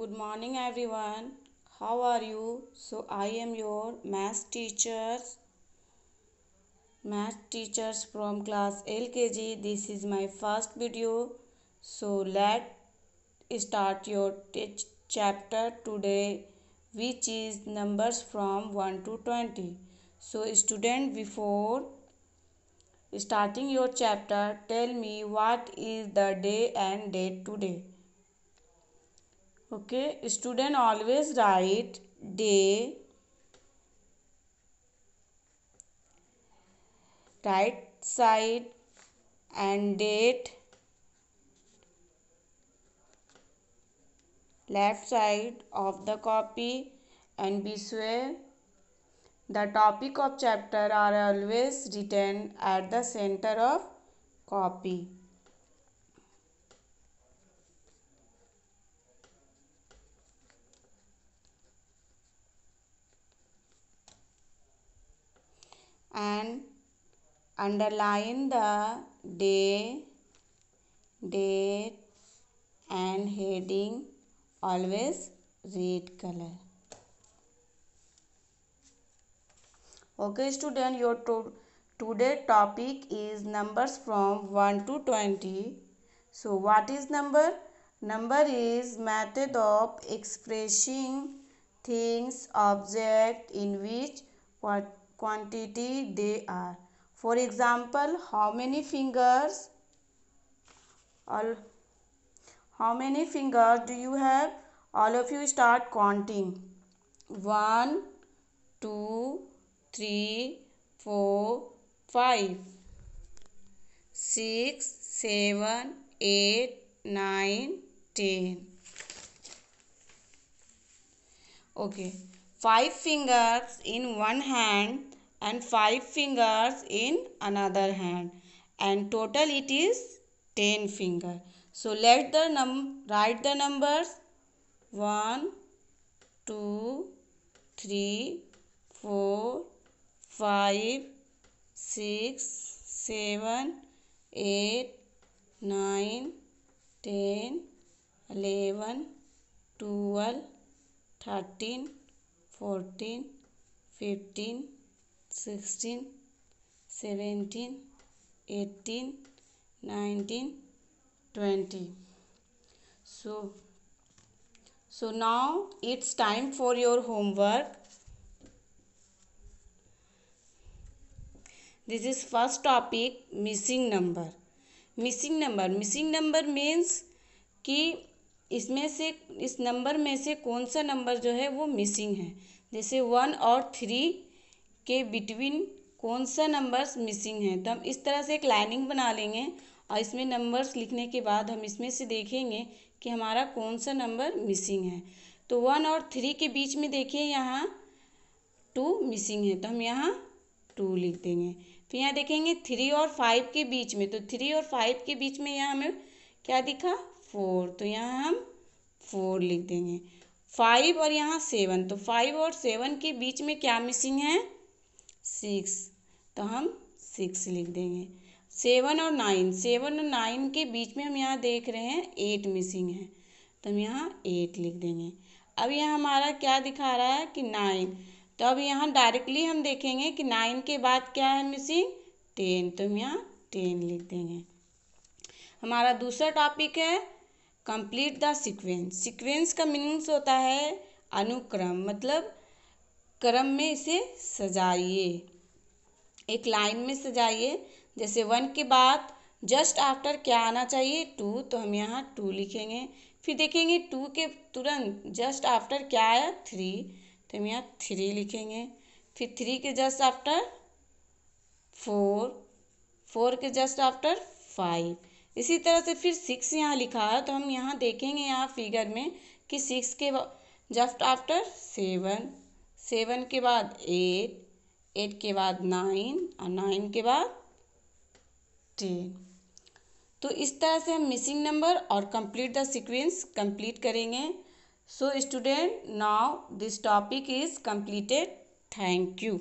Good morning everyone. How are you? So I am your math teacher. Math teachers from class LKG. This is my first video. So let start your chapter today which is numbers from 1 to 20. So student before starting your chapter tell me what is the day and date today okay student always write day right side and date left side of the copy and this way the topic of chapter are always written at the center of copy underline the day date and heading always red color okay student your to today topic is numbers from 1 to 20 so what is number number is method of expressing things object in which what quantity they are for example, how many fingers all how many fingers do you have? All of you start counting. One, two, three, four, five, six, seven, eight, nine, ten. Okay. Five fingers in one hand and five fingers in another hand and total it is 10 finger. So let the num write the numbers 1 2 3 4 5 6 7 8 9 10 11 12 13 14 15 sixteen seventeen eighteen nineteen twenty so so now it's time for your homework this is first topic missing number missing number missing number means कि इसमें से इस number में से कौन सा number जो है वो मिसिंग है जैसे वन और थ्री के बिटवीन कौन सा नंबर्स मिसिंग है तो हम इस तरह से एक लाइनिंग बना लेंगे और इसमें नंबर्स लिखने के बाद हम इसमें से देखेंगे कि हमारा कौन सा नंबर मिसिंग है तो वन और थ्री के बीच में देखिए यहाँ टू मिसिंग है तो हम यहाँ टू लिख देंगे फिर तो यहाँ देखेंगे थ्री और फाइव के बीच में तो थ्री और फाइव के बीच में यहाँ हमें क्या दिखा फोर तो यहाँ हम फोर लिख देंगे फाइव और यहाँ सेवन तो फाइव और सेवन के बीच में क्या मिसिंग है सिक्स तो हम सिक्स लिख देंगे सेवन और नाइन सेवन और नाइन के बीच में हम यहाँ देख रहे हैं एट मिसिंग है तो हम यहाँ एट लिख देंगे अब यह हमारा क्या दिखा रहा है कि नाइन तो अब यहाँ डायरेक्टली हम देखेंगे कि नाइन के बाद क्या है मिसिंग टेन तो हम यहाँ टेन लिख देंगे हमारा दूसरा टॉपिक है कंप्लीट द सीक्वेंस सीक्वेंस का मीनिंग्स होता है अनुक्रम मतलब क्रम में इसे सजाइए एक लाइन में सजाइए जैसे वन के बाद जस्ट आफ्टर क्या आना चाहिए टू तो हम यहाँ टू लिखेंगे फिर देखेंगे टू के तुरंत जस्ट आफ्टर क्या आया थ्री तो हम यहाँ थ्री लिखेंगे फिर थ्री के जस्ट आफ्टर फोर फोर के जस्ट आफ्टर फाइव इसी तरह से फिर सिक्स यहाँ लिखा है तो हम यहाँ देखेंगे यहाँ फिगर में कि सिक्स के जस्ट आफ्टर सेवन सेवन के बाद एट एट के बाद नाइन और नाइन के बाद टेन तो इस तरह से हम मिसिंग नंबर और कंप्लीट द सीक्वेंस कंप्लीट करेंगे so student now this topic is completed thank you